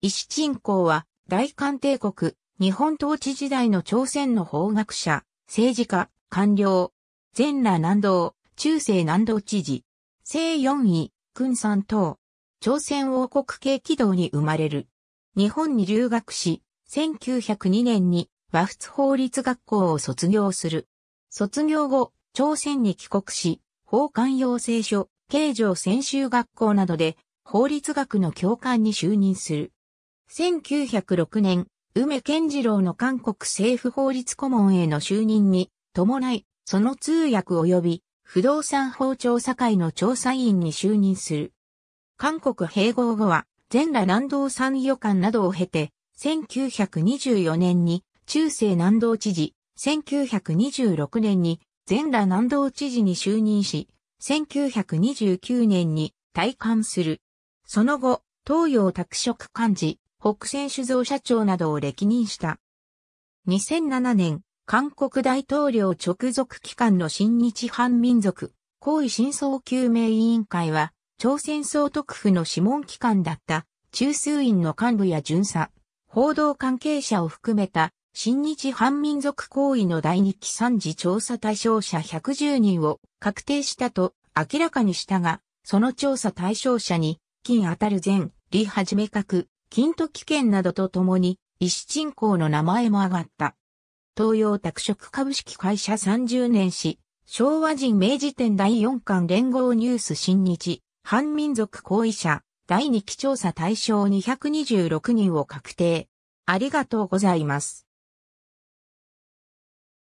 石鎮公は、大韓帝国、日本統治時代の朝鮮の法学者、政治家、官僚、全羅南道、中世南道知事、西四位、君山等、朝鮮王国系軌道に生まれる。日本に留学し、1902年に和仏法律学校を卒業する。卒業後、朝鮮に帰国し、法官養成所、慶城専修学校などで法律学の教官に就任する。1906年、梅健次郎の韓国政府法律顧問への就任に伴い、その通訳及び不動産法調査会の調査委員に就任する。韓国併合後は、全羅南道参与官などを経て、1924年に中世南道知事、1926年に全羅南道知事に就任し、1929年に退官する。その後、東洋拓殖幹事、北西酒造社長などを歴任した。2007年、韓国大統領直属機関の新日反民族、行為真相究明委員会は、朝鮮総督府の諮問機関だった中枢院の幹部や巡査、報道関係者を含めた新日反民族行為の第2期3次調査対象者110人を確定したと明らかにしたが、その調査対象者に、金当たる前、李はじめ各金時県などとともに、石鎮港の名前も上がった。東洋拓殖株式会社30年史、昭和人明治店第4巻連合ニュース新日、反民族行為者、第2期調査対象226人を確定。ありがとうございます。